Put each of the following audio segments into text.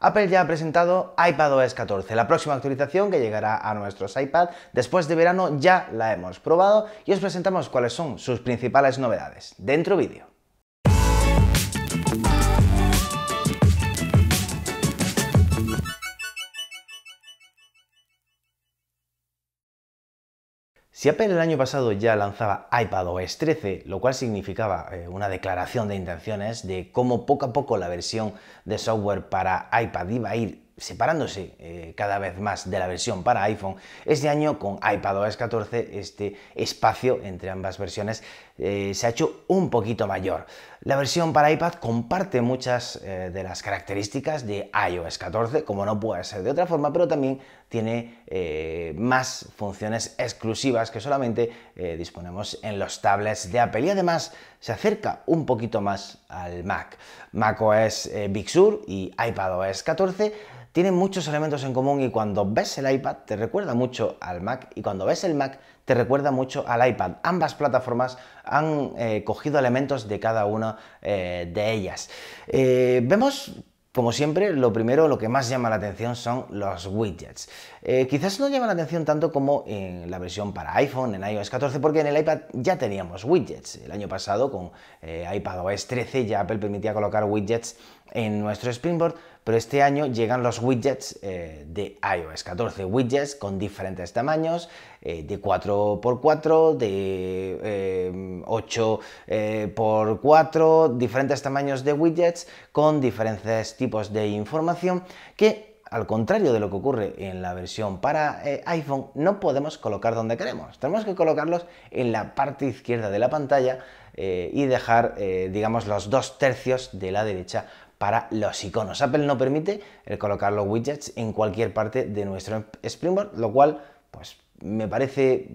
Apple ya ha presentado iPadOS 14, la próxima actualización que llegará a nuestros iPad después de verano ya la hemos probado y os presentamos cuáles son sus principales novedades. Dentro vídeo. Si Apple el año pasado ya lanzaba iPad iPadOS 13, lo cual significaba eh, una declaración de intenciones de cómo poco a poco la versión de software para iPad iba a ir separándose eh, cada vez más de la versión para iPhone, este año con iPadOS 14 este espacio entre ambas versiones eh, se ha hecho un poquito mayor. La versión para iPad comparte muchas eh, de las características de iOS 14, como no puede ser de otra forma, pero también tiene más funciones exclusivas que solamente disponemos en los tablets de Apple y además se acerca un poquito más al Mac. mac OS Big Sur y iPadOS 14 tienen muchos elementos en común y cuando ves el iPad te recuerda mucho al Mac y cuando ves el Mac te recuerda mucho al iPad. Ambas plataformas han eh, cogido elementos de cada una eh, de ellas. Eh, vemos como siempre, lo primero, lo que más llama la atención son los widgets. quizás no llama la atención tanto como en la versión para iPhone, en iOS 14, porque en el iPad ya teníamos widgets. El año pasado con eh, iPadOS 13 ya Apple permitía colocar widgets en nuestro Springboard, pero este año llegan los widgets eh, de iOS 14, widgets con diferentes tamaños, eh, de 4x4, de 8x4, eh, diferentes tamaños de widgets con diferentes tipos de información que al contrario de lo que ocurre en la versión para iPhone, no podemos colocar donde queremos. Tenemos que colocarlos en la parte izquierda de la pantalla y dejar, digamos, los dos tercios de la derecha para los iconos. Apple no permite colocar los widgets en cualquier parte de nuestro Springboard, lo cual pues me parece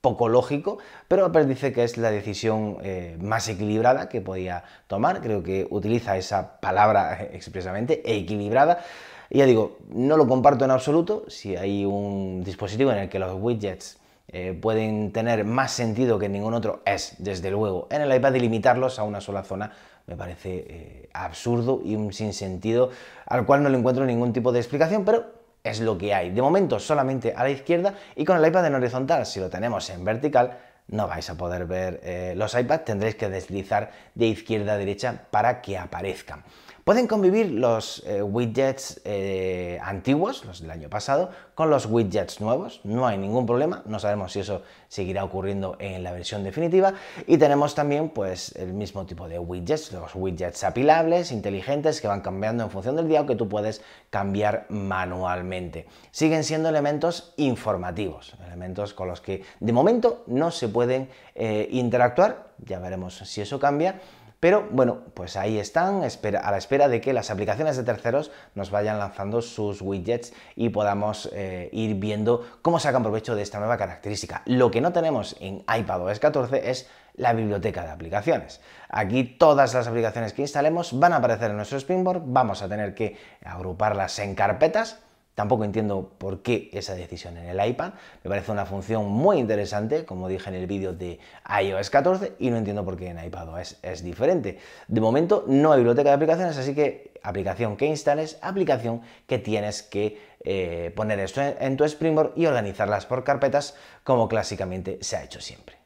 poco lógico, pero Apple dice que es la decisión eh, más equilibrada que podía tomar, creo que utiliza esa palabra eh, expresamente, equilibrada. Y ya digo, no lo comparto en absoluto, si hay un dispositivo en el que los widgets eh, pueden tener más sentido que ningún otro es, desde luego, en el iPad y limitarlos a una sola zona me parece eh, absurdo y un sinsentido al cual no le encuentro ningún tipo de explicación, pero es lo que hay. De momento solamente a la izquierda y con el iPad en horizontal, si lo tenemos en vertical, no vais a poder ver eh, los iPads, tendréis que deslizar de izquierda a derecha para que aparezcan. Pueden convivir los eh, widgets eh, antiguos, los del año pasado, con los widgets nuevos, no hay ningún problema, no sabemos si eso seguirá ocurriendo en la versión definitiva y tenemos también pues el mismo tipo de widgets, los widgets apilables, inteligentes, que van cambiando en función del día o que tú puedes cambiar manualmente. Siguen siendo elementos informativos, elementos con los que de momento no se pueden eh, interactuar, ya veremos si eso cambia, pero bueno, pues ahí están, a la espera de que las aplicaciones de terceros nos vayan lanzando sus widgets y podamos eh, ir viendo cómo sacan provecho de esta nueva característica. Lo que no tenemos en iPadOS 14 es la biblioteca de aplicaciones. Aquí todas las aplicaciones que instalemos van a aparecer en nuestro Springboard, vamos a tener que agruparlas en carpetas Tampoco entiendo por qué esa decisión en el iPad. Me parece una función muy interesante, como dije en el vídeo de iOS 14, y no entiendo por qué en iPad es diferente. De momento no hay biblioteca de aplicaciones, así que aplicación que instales, aplicación que tienes que eh, poner esto en tu Springboard y organizarlas por carpetas, como clásicamente se ha hecho siempre.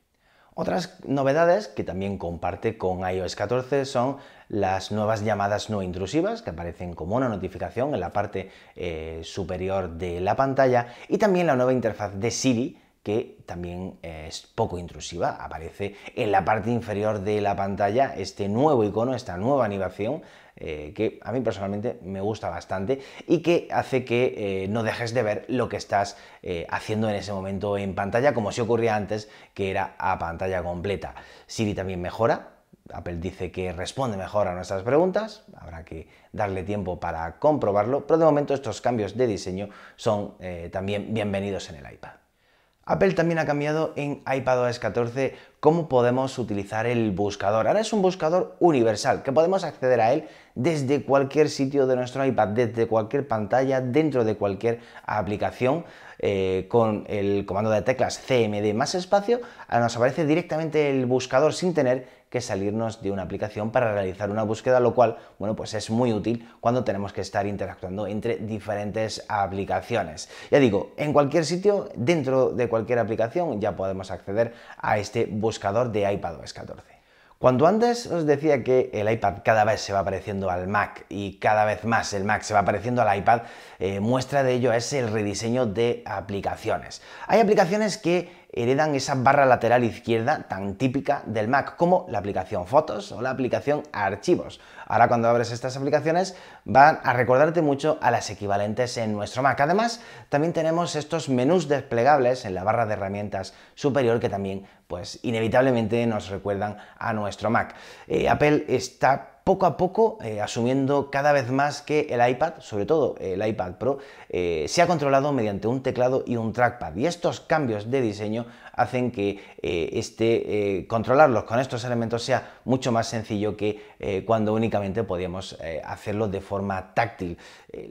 Otras novedades que también comparte con iOS 14 son las nuevas llamadas no intrusivas que aparecen como una notificación en la parte eh, superior de la pantalla y también la nueva interfaz de Siri que también eh, es poco intrusiva, aparece en la parte inferior de la pantalla este nuevo icono, esta nueva animación eh, que a mí personalmente me gusta bastante y que hace que eh, no dejes de ver lo que estás eh, haciendo en ese momento en pantalla, como si ocurría antes, que era a pantalla completa. Siri también mejora, Apple dice que responde mejor a nuestras preguntas, habrá que darle tiempo para comprobarlo, pero de momento estos cambios de diseño son también bienvenidos en el iPad. Apple también ha cambiado en iPadOS 14 cómo podemos utilizar el buscador. Ahora es un buscador universal, que podemos acceder a él desde cualquier sitio de nuestro iPad, desde cualquier pantalla, dentro de cualquier aplicación, eh, con el comando de teclas CMD más espacio, nos aparece directamente el buscador sin tener que salirnos de una aplicación para realizar una búsqueda, lo cual, bueno, pues es muy útil cuando tenemos que estar interactuando entre diferentes aplicaciones. Ya digo, en cualquier sitio, dentro de cualquier aplicación, ya podemos acceder a este buscador de iPadOS 14. Cuando antes os decía que el iPad cada vez se va pareciendo al Mac y cada vez más el Mac se va pareciendo al iPad, eh, muestra de ello es el rediseño de aplicaciones. Hay aplicaciones que heredan esa barra lateral izquierda tan típica del Mac, como la aplicación Fotos o la aplicación Archivos. Ahora cuando abres estas aplicaciones van a recordarte mucho a las equivalentes en nuestro Mac. Además, también tenemos estos menús desplegables en la barra de herramientas superior que también pues inevitablemente nos recuerdan a nuestro Mac. Eh, Apple está poco a poco eh, asumiendo cada vez más que el iPad, sobre todo eh, el iPad Pro, eh, se ha controlado mediante un teclado y un trackpad. Y estos cambios de diseño hacen que este, controlarlos con estos elementos sea mucho más sencillo que cuando únicamente podíamos hacerlo de forma táctil.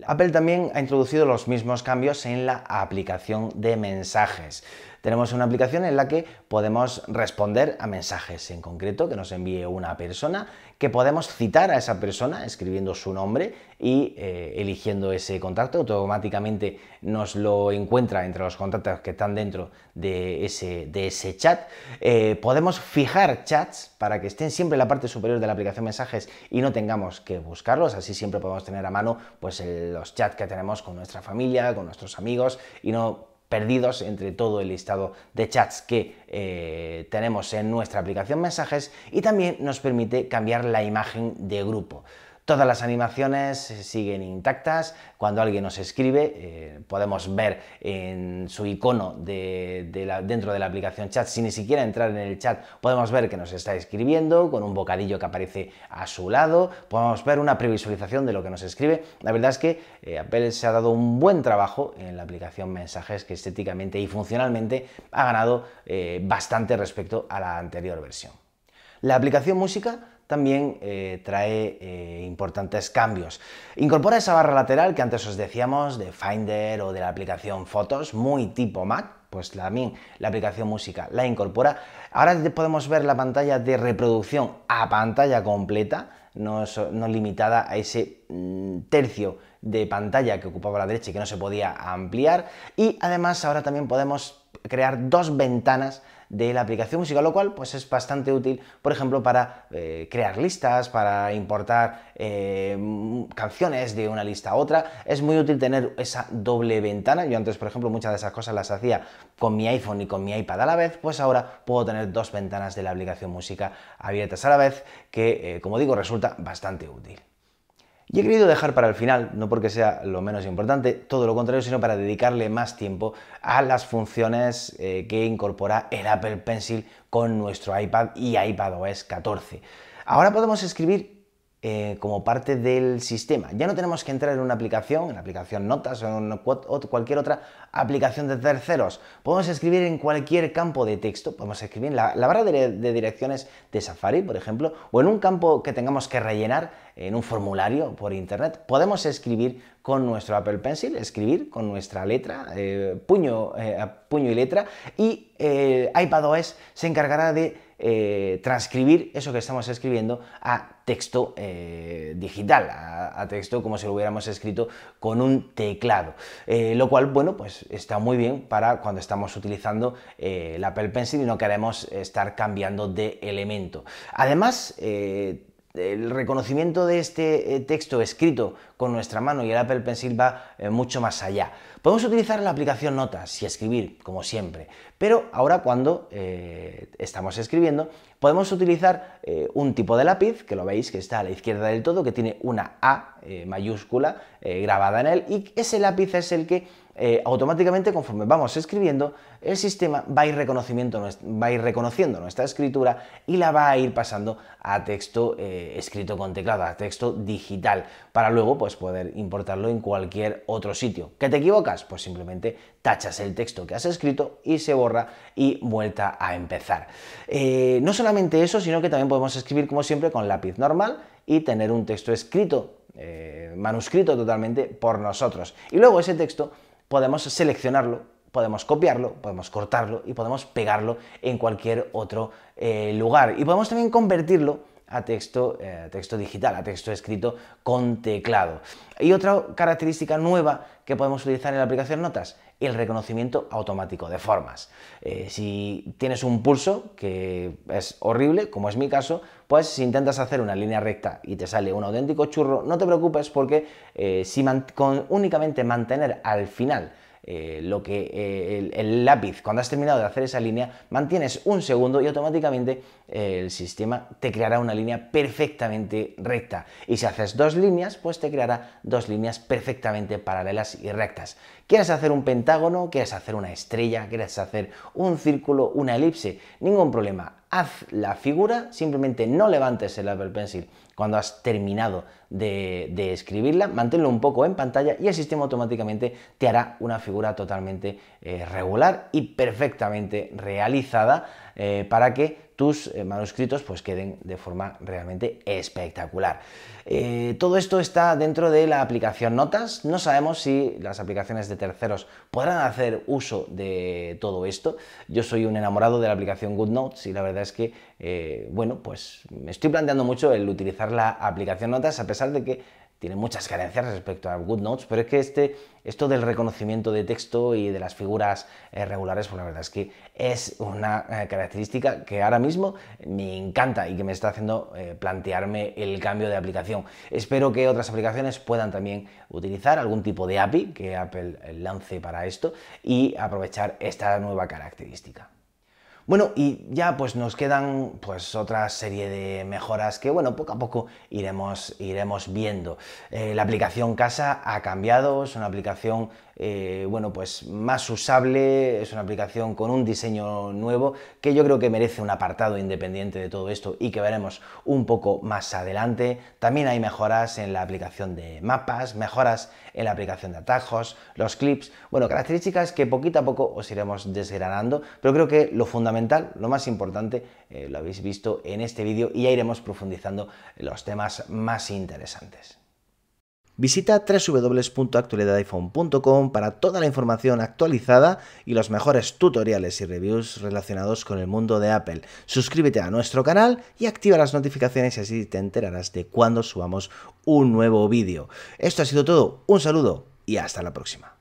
Apple también ha introducido los mismos cambios en la aplicación de mensajes tenemos una aplicación en la que podemos responder a mensajes en concreto que nos envíe una persona que podemos citar a esa persona escribiendo su nombre y eh, eligiendo ese contacto. Automáticamente nos lo encuentra entre los contactos que están dentro de ese, de ese chat. Eh, podemos fijar chats para que estén siempre en la parte superior de la aplicación mensajes y no tengamos que buscarlos. Así siempre podemos tener a mano pues, los chats que tenemos con nuestra familia, con nuestros amigos y no perdidos entre todo el listado de chats que eh, tenemos en nuestra aplicación mensajes y también nos permite cambiar la imagen de grupo. Todas las animaciones siguen intactas. Cuando alguien nos escribe, eh, podemos ver en su icono dentro de la aplicación chat, sin ni siquiera entrar en el chat, podemos ver que nos está escribiendo con un bocadillo que aparece a su lado. Podemos ver una previsualización de lo que nos escribe. La verdad es que eh, Apple se ha dado un buen trabajo en la aplicación Mensajes, que estéticamente y funcionalmente ha ganado eh, bastante respecto a la anterior versión. La aplicación Música también eh, trae eh, importantes cambios. Incorpora esa barra lateral que antes os decíamos de Finder o de la aplicación Fotos, muy tipo Mac, pues también la aplicación música la incorpora. Ahora podemos ver la pantalla de reproducción a pantalla completa, no, no limitada a ese mm, tercio de pantalla que ocupaba la derecha y que no se podía ampliar. Y además ahora también podemos crear dos ventanas de la aplicación música lo cual pues es bastante útil, por ejemplo, para eh, crear listas, para importar eh, mm, canciones de una lista a otra. Es muy útil tener esa doble ventana. Yo antes, por ejemplo, muchas de esas cosas las hacía con mi iPhone y con mi iPad a la vez, pues ahora puedo tener dos ventanas de la aplicación música abiertas a la vez, que eh, como digo resulta bastante útil. Y he querido dejar para el final, no porque sea lo menos importante, todo lo contrario, sino para dedicarle más tiempo a las funciones eh, que incorpora el Apple Pencil con nuestro iPad y iPadOS 14. Ahora podemos escribir eh, como parte del sistema. Ya no tenemos que entrar en una aplicación, en la aplicación Notas o en cualquier otra aplicación de terceros. Podemos escribir en cualquier campo de texto, podemos escribir en la, barra de, direcciones de Safari, por ejemplo, o en un campo que tengamos que rellenar en un formulario por internet. Podemos escribir con nuestro Apple Pencil, escribir con nuestra letra, eh, puño, eh, puño y letra, y iPadOS se encargará de eh, transcribir eso que estamos escribiendo a texto eh, digital, a, texto como si lo hubiéramos escrito con un teclado. Eh, lo cual, bueno, pues está muy bien para cuando estamos utilizando la Apple Pencil y no queremos estar cambiando de elemento. Además, el reconocimiento de este eh, texto escrito con nuestra mano y el Apple Pencil va eh, mucho más allá. Podemos utilizar la aplicación Notas y escribir, como siempre, pero ahora cuando eh, estamos escribiendo, podemos utilizar un tipo de lápiz, que lo veis que está a la izquierda del todo, que tiene una A mayúscula grabada en él, y ese lápiz es el que eh, automáticamente conforme vamos escribiendo, el sistema va a, ir va a ir reconociendo nuestra escritura y la va a ir pasando a texto eh, escrito con teclado, a texto digital, para luego pues, poder importarlo en cualquier otro sitio. ¿Qué te equivocas? Pues simplemente tachas el texto que has escrito y se borra y vuelta a empezar. Eh, no solamente eso, sino que también podemos escribir como siempre con lápiz normal y tener un texto escrito, manuscrito totalmente por nosotros. Y luego ese texto podemos seleccionarlo, podemos copiarlo, podemos cortarlo y podemos pegarlo en cualquier otro eh, lugar. Y podemos también convertirlo a texto, eh, texto digital, a texto escrito con teclado. Y otra característica nueva que podemos utilizar en la aplicación Notas el reconocimiento automático de formas. Eh, si tienes un pulso que es horrible, como es mi caso, pues si intentas hacer una línea recta y te sale un auténtico churro, no te preocupes porque eh, si con únicamente mantener al final eh, lo que eh, el, lápiz, cuando has terminado de hacer esa línea, mantienes un segundo y automáticamente eh, el sistema te creará una línea perfectamente recta. Y si haces dos líneas, pues te creará dos líneas perfectamente paralelas y rectas. ¿Quieres hacer un pentágono? ¿Quieres hacer una estrella? ¿Quieres hacer un círculo? ¿Una elipse? Ningún problema haz la figura, simplemente no levantes el Apple Pencil cuando has terminado de, escribirla, manténlo un poco en pantalla y el sistema automáticamente te hará una figura totalmente eh, regular y perfectamente realizada eh, para que tus eh, manuscritos pues queden de forma realmente espectacular. Eh, todo esto está dentro de la aplicación Notas. No sabemos si las aplicaciones de terceros podrán hacer uso de todo esto. Yo soy un enamorado de la aplicación GoodNotes y la verdad es que, eh, bueno, pues me estoy planteando mucho el utilizar la aplicación Notas a pesar de que tiene muchas carencias respecto a GoodNotes, pero es que este, esto del reconocimiento de texto y de las figuras eh, regulares, pues la verdad es que es una eh, característica que ahora mismo me encanta y que me está haciendo eh, plantearme el cambio de aplicación. Espero que otras aplicaciones puedan también utilizar algún tipo de API que Apple lance para esto y aprovechar esta nueva característica. Bueno, y ya pues nos quedan pues otra serie de mejoras que bueno, poco a poco iremos, iremos viendo. Eh, la aplicación Casa ha cambiado, es una aplicación eh, bueno, pues más usable, es una aplicación con un diseño nuevo que yo creo que merece un apartado independiente de todo esto y que veremos un poco más adelante. También hay mejoras en la aplicación de mapas, mejoras en la aplicación de atajos, los clips, bueno, características que poquito a poco os iremos desgranando, pero creo que lo fundamental, lo más importante, eh, lo habéis visto en este vídeo y ya iremos profundizando los temas más interesantes. Visita www.actualidadiphone.com para toda la información actualizada y los mejores tutoriales y reviews relacionados con el mundo de Apple. Suscríbete a nuestro canal y activa las notificaciones y así te enterarás de cuando subamos un nuevo vídeo. Esto ha sido todo, un saludo y hasta la próxima.